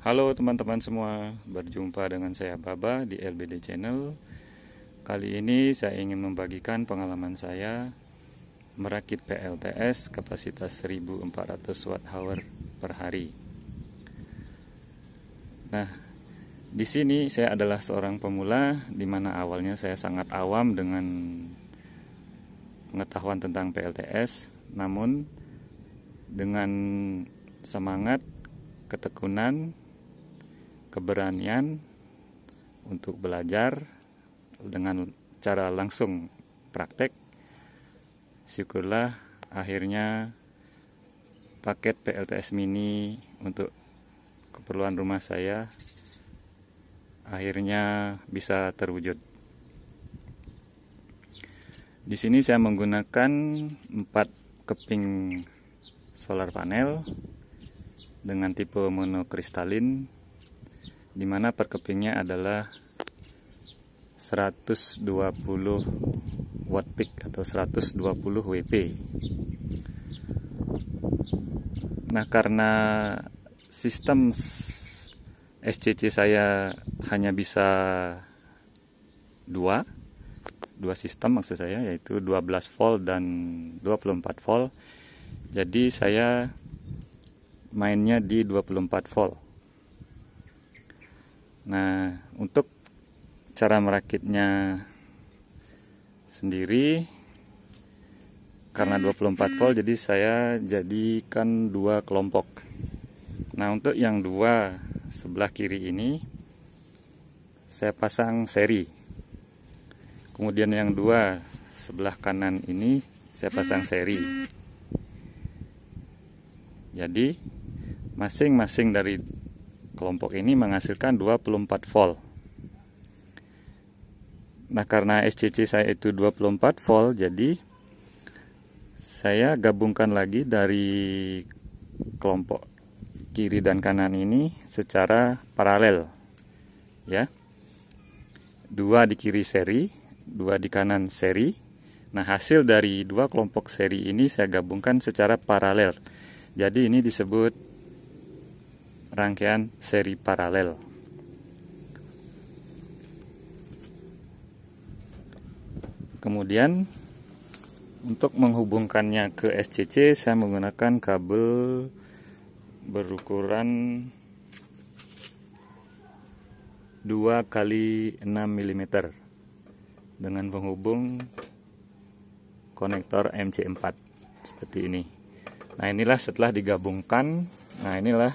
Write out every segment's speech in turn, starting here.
Halo teman-teman semua, berjumpa dengan saya Baba di LBD Channel. Kali ini saya ingin membagikan pengalaman saya merakit PLTS kapasitas 1400 watt hour per hari. Nah, di sini saya adalah seorang pemula di mana awalnya saya sangat awam dengan pengetahuan tentang PLTS, namun dengan semangat, ketekunan, keberanian untuk belajar dengan cara langsung praktek. Syukurlah akhirnya paket PLTS mini untuk keperluan rumah saya akhirnya bisa terwujud. Di sini saya menggunakan empat keping solar panel dengan tipe monokristalin dimana per kepingnya adalah 120 watt peak atau 120 WP nah karena sistem SCC saya hanya bisa dua dua sistem maksud saya yaitu 12 volt dan 24 volt jadi saya mainnya di 24 volt Nah, untuk cara merakitnya sendiri karena 24 volt jadi saya jadikan dua kelompok. Nah, untuk yang dua sebelah kiri ini saya pasang seri. Kemudian yang dua sebelah kanan ini saya pasang seri. Jadi masing-masing dari kelompok ini menghasilkan 24 volt. Nah, karena SCC saya itu 24 volt, jadi saya gabungkan lagi dari kelompok kiri dan kanan ini secara paralel. Ya. Dua di kiri seri, dua di kanan seri. Nah, hasil dari dua kelompok seri ini saya gabungkan secara paralel. Jadi ini disebut rangkaian seri paralel. Kemudian untuk menghubungkannya ke SCC saya menggunakan kabel berukuran 2 kali 6 mm dengan penghubung konektor MC4 seperti ini. Nah, inilah setelah digabungkan. Nah, inilah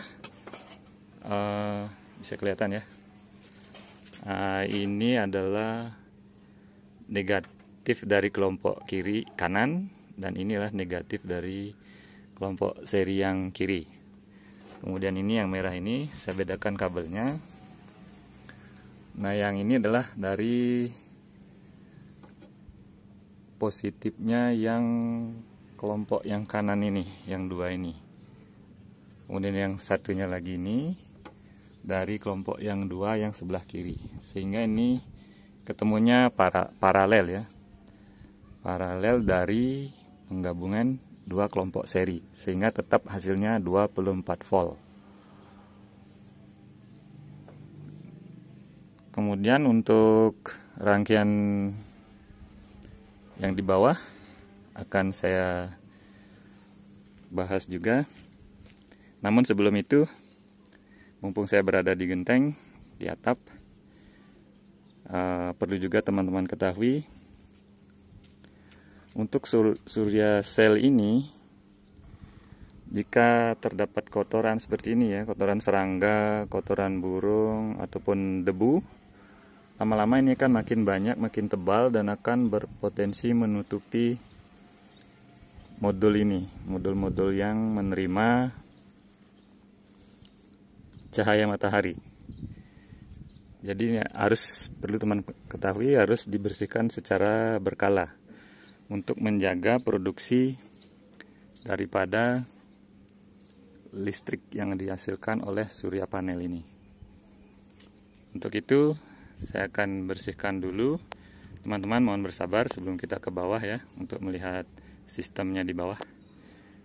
uh, bisa kelihatan ya uh, ini adalah negatif dari kelompok kiri kanan dan inilah negatif dari kelompok seri yang kiri kemudian ini yang merah ini saya bedakan kabelnya nah yang ini adalah dari positifnya yang kelompok yang kanan ini yang dua ini kemudian yang satunya lagi ini dari kelompok yang dua yang sebelah kiri sehingga ini ketemunya para, paralel ya paralel dari penggabungan dua kelompok seri sehingga tetap hasilnya 24 volt kemudian untuk rangkaian yang di bawah akan saya bahas juga namun sebelum itu mumpung saya berada di genteng di atap uh, perlu juga teman-teman ketahui untuk sur surya sel ini jika terdapat kotoran seperti ini ya kotoran serangga kotoran burung ataupun debu lama-lama ini kan makin banyak makin tebal dan akan berpotensi menutupi modul ini modul-modul yang menerima cahaya matahari. Jadi harus perlu teman ketahui harus dibersihkan secara berkala untuk menjaga produksi daripada listrik yang dihasilkan oleh surya panel ini. Untuk itu saya akan bersihkan dulu. Teman-teman mohon bersabar sebelum kita ke bawah ya untuk melihat sistemnya di bawah.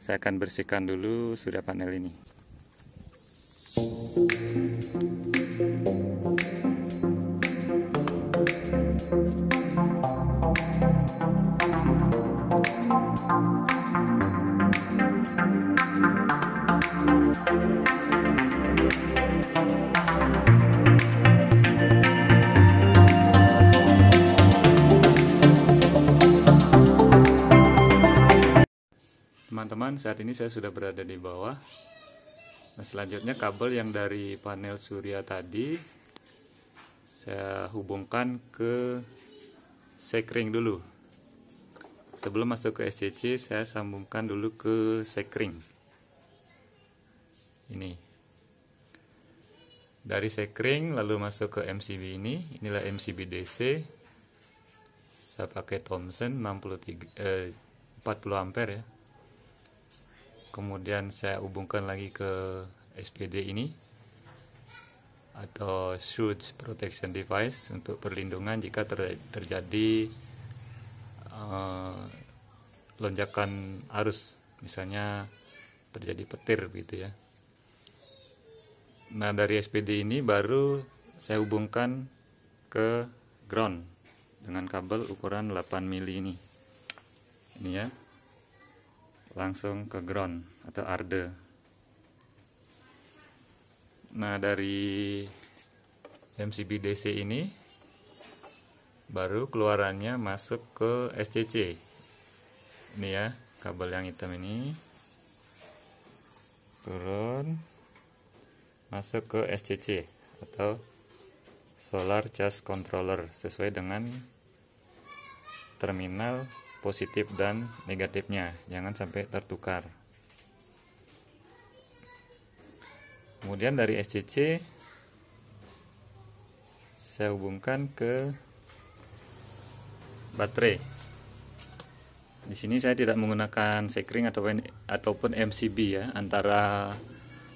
Saya akan bersihkan dulu surya panel ini teman-teman, saat ini saya sudah berada di bawah Nah, selanjutnya kabel yang dari panel surya tadi saya hubungkan ke sekring dulu. Sebelum masuk ke SCC, saya sambungkan dulu ke sekring. Ini. Dari sekring lalu masuk ke MCB ini, inilah MCB DC. Saya pakai Thomson 63 eh, 40 ampere ya kemudian saya hubungkan lagi ke SPD ini atau Surge Protection Device untuk perlindungan jika ter terjadi uh, lonjakan arus misalnya terjadi petir gitu ya nah dari SPD ini baru saya hubungkan ke ground dengan kabel ukuran 8 mili ini ini ya langsung ke ground atau arde. Nah, dari MCB DC ini baru keluarannya masuk ke SCC. Ini ya, kabel yang hitam ini. Turun masuk ke SCC atau solar charge controller sesuai dengan terminal positif dan negatifnya jangan sampai tertukar kemudian dari SCC saya hubungkan ke baterai di sini saya tidak menggunakan sekring ataupun ataupun MCB ya antara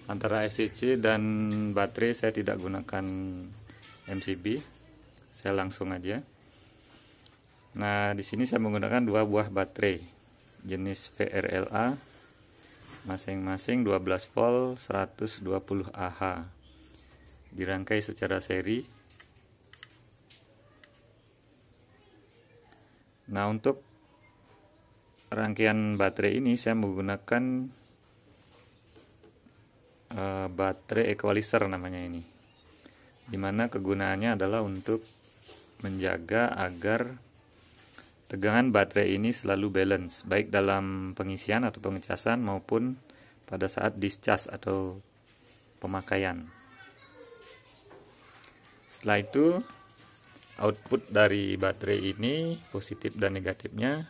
antara SCC dan baterai saya tidak gunakan MCB saya langsung aja Nah, di sini saya menggunakan dua buah baterai jenis VRLA masing-masing 12 volt 120 Ah. Dirangkai secara seri. Nah, untuk rangkaian baterai ini saya menggunakan eh, baterai equalizer namanya ini. Dimana kegunaannya adalah untuk menjaga agar Tegangan baterai ini selalu balance, baik dalam pengisian atau pengecasan maupun pada saat discharge atau pemakaian. Setelah itu, output dari baterai ini positif dan negatifnya.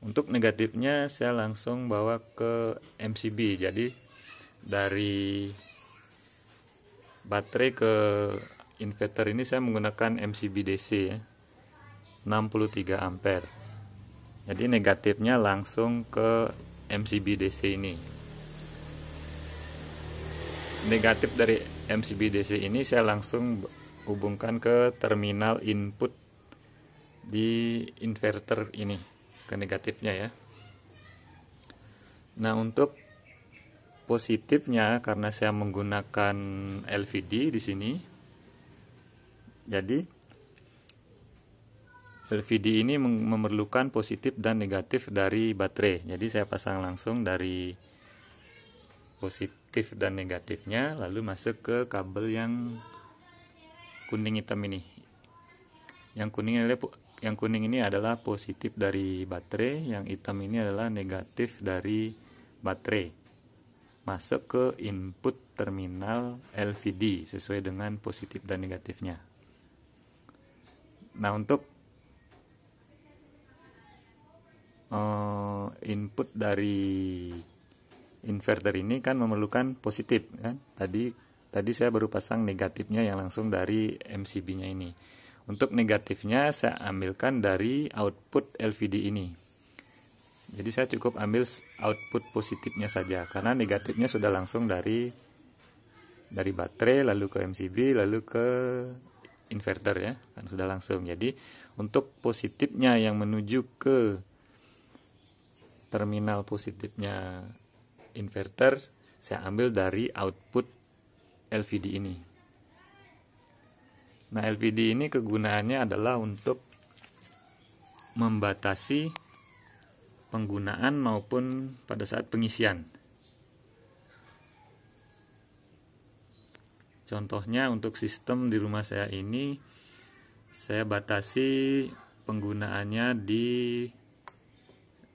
Untuk negatifnya saya langsung bawa ke MCB. Jadi dari baterai ke inverter ini saya menggunakan MCB DC ya. 63 ampere jadi negatifnya langsung ke MCB DC ini negatif dari MCB DC ini saya langsung hubungkan ke terminal input di inverter ini ke negatifnya ya nah untuk positifnya karena saya menggunakan LVD di sini jadi LVD ini memerlukan positif dan negatif dari baterai. Jadi saya pasang langsung dari positif dan negatifnya lalu masuk ke kabel yang kuning hitam ini. Yang kuning ini yang kuning ini adalah positif dari baterai, yang hitam ini adalah negatif dari baterai. Masuk ke input terminal LVD sesuai dengan positif dan negatifnya. Nah, untuk uh, input dari inverter ini kan memerlukan positif kan tadi tadi saya baru pasang negatifnya yang langsung dari MCB-nya ini untuk negatifnya saya ambilkan dari output LVD ini jadi saya cukup ambil output positifnya saja karena negatifnya sudah langsung dari dari baterai lalu ke MCB lalu ke inverter ya kan sudah langsung jadi untuk positifnya yang menuju ke terminal positifnya inverter saya ambil dari output LVD ini nah LVD ini kegunaannya adalah untuk membatasi penggunaan maupun pada saat pengisian contohnya untuk sistem di rumah saya ini saya batasi penggunaannya di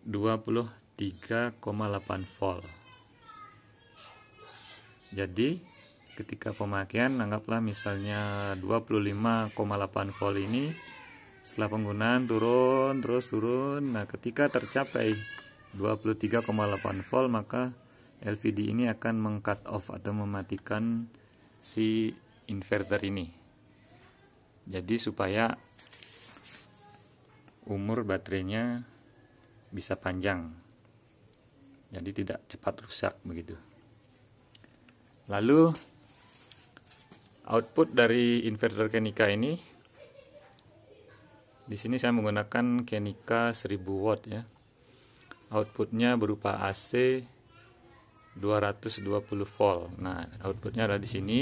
23,8 volt. Jadi, ketika pemakaian anggaplah misalnya 25,8 volt ini setelah penggunaan turun terus turun. Nah, ketika tercapai 23,8 volt maka LVD ini akan meng-cut off atau mematikan si inverter ini. Jadi supaya umur baterainya bisa panjang jadi tidak cepat rusak begitu lalu output dari inverter Kenika ini di sini saya menggunakan Kenika 1000 watt ya outputnya berupa AC 220 volt nah outputnya ada di sini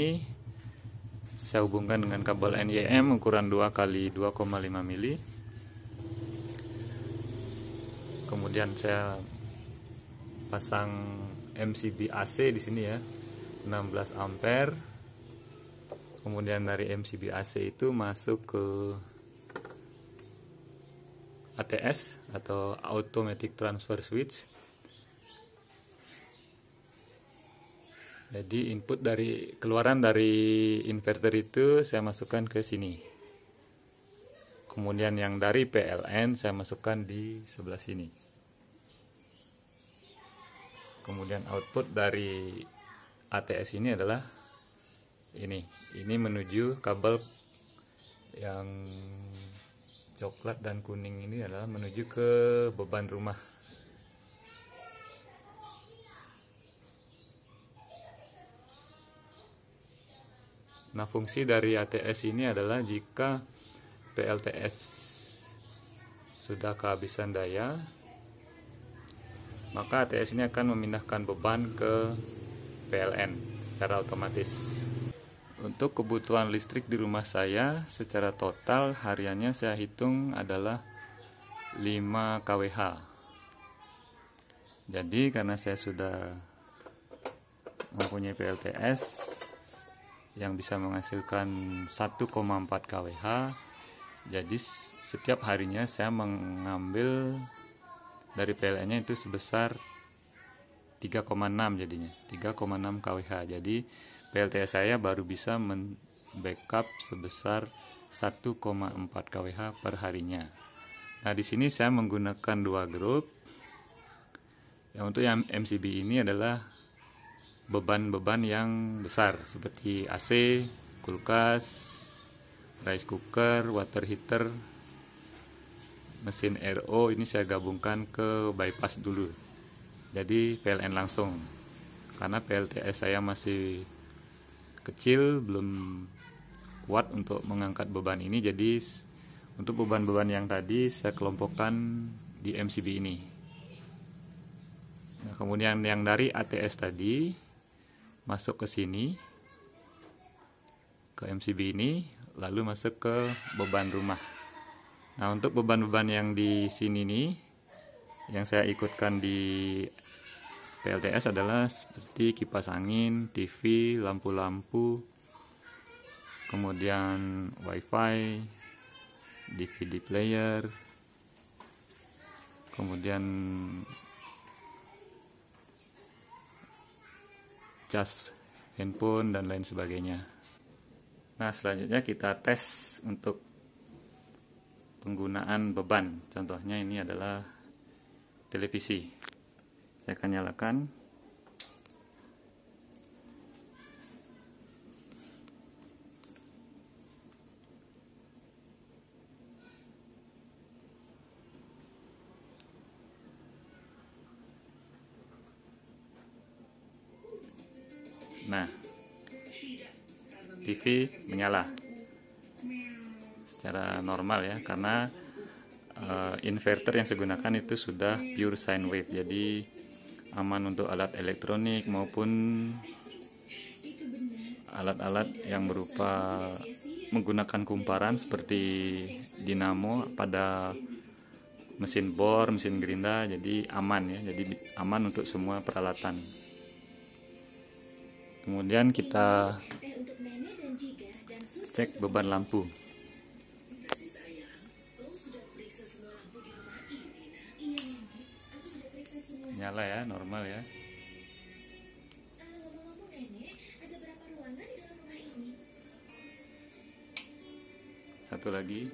saya hubungkan dengan kabel NYM ukuran 2 kali 2,5 mili kemudian saya pasang MCB AC di sini ya 16 ampere kemudian dari MCB AC itu masuk ke ATS atau automatic transfer switch jadi input dari keluaran dari inverter itu saya masukkan ke sini Kemudian yang dari PLN saya masukkan di sebelah sini. Kemudian output dari ATS ini adalah ini. Ini menuju kabel yang coklat dan kuning ini adalah menuju ke beban rumah. Nah, fungsi dari ATS ini adalah jika PLTS sudah kehabisan daya maka ATS ini akan memindahkan beban ke PLN secara otomatis untuk kebutuhan listrik di rumah saya secara total hariannya saya hitung adalah 5 kWh jadi karena saya sudah mempunyai PLTS yang bisa menghasilkan 1,4 kWh jadi setiap harinya saya mengambil dari PLN-nya itu sebesar 3,6 jadinya 3,6 kWh jadi PLTS saya baru bisa men-backup sebesar 1,4 kWh per harinya nah di sini saya menggunakan dua grup ya, untuk yang MCB ini adalah beban-beban yang besar seperti AC, kulkas, rice cooker, water heater, mesin RO ini saya gabungkan ke bypass dulu. Jadi PLN langsung. Karena PLTS saya masih kecil, belum kuat untuk mengangkat beban ini. Jadi untuk beban-beban yang tadi saya kelompokkan di MCB ini. Nah, kemudian yang dari ATS tadi masuk ke sini ke MCB ini lalu masuk ke beban rumah. Nah, untuk beban-beban yang di sini nih yang saya ikutkan di PLTS adalah seperti kipas angin, TV, lampu-lampu, kemudian WiFi, DVD player, kemudian cas handphone dan lain sebagainya. Nah, selanjutnya kita tes untuk penggunaan beban. Contohnya ini adalah televisi. Saya akan nyalakan. Nah, TV menyala secara normal ya karena uh, inverter yang saya gunakan itu sudah pure sine wave jadi aman untuk alat elektronik maupun alat-alat yang berupa menggunakan kumparan seperti dinamo pada mesin bor, mesin gerinda jadi aman ya. Jadi aman untuk semua peralatan. Kemudian kita cek beban lampu nyala ya normal ya satu lagi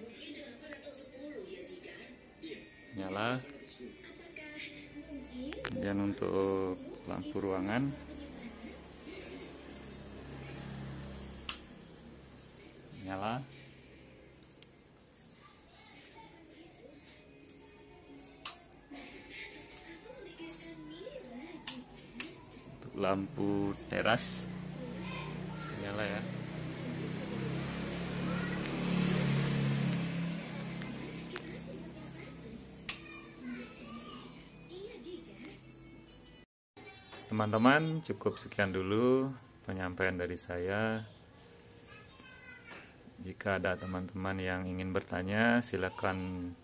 nyala Dan untuk lampu ruangan lampu teras nyala ya teman-teman cukup sekian dulu penyampaian dari saya jika ada teman-teman yang ingin bertanya silakan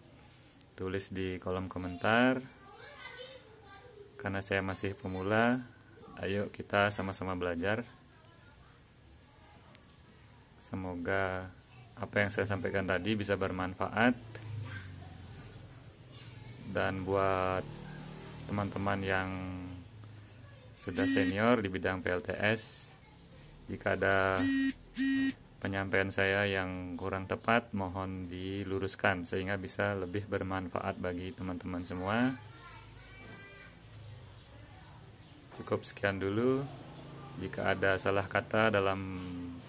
tulis di kolom komentar karena saya masih pemula Ayo kita sama-sama belajar. Semoga apa yang saya sampaikan tadi bisa bermanfaat dan buat teman-teman yang sudah senior di bidang PLTS jika ada penyampaian saya yang kurang tepat mohon diluruskan sehingga bisa lebih bermanfaat bagi teman-teman semua. Cukup sekian dulu. Jika ada salah kata dalam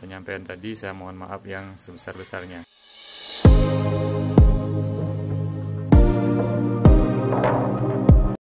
penyampaian tadi, saya mohon maaf yang sebesar-besarnya.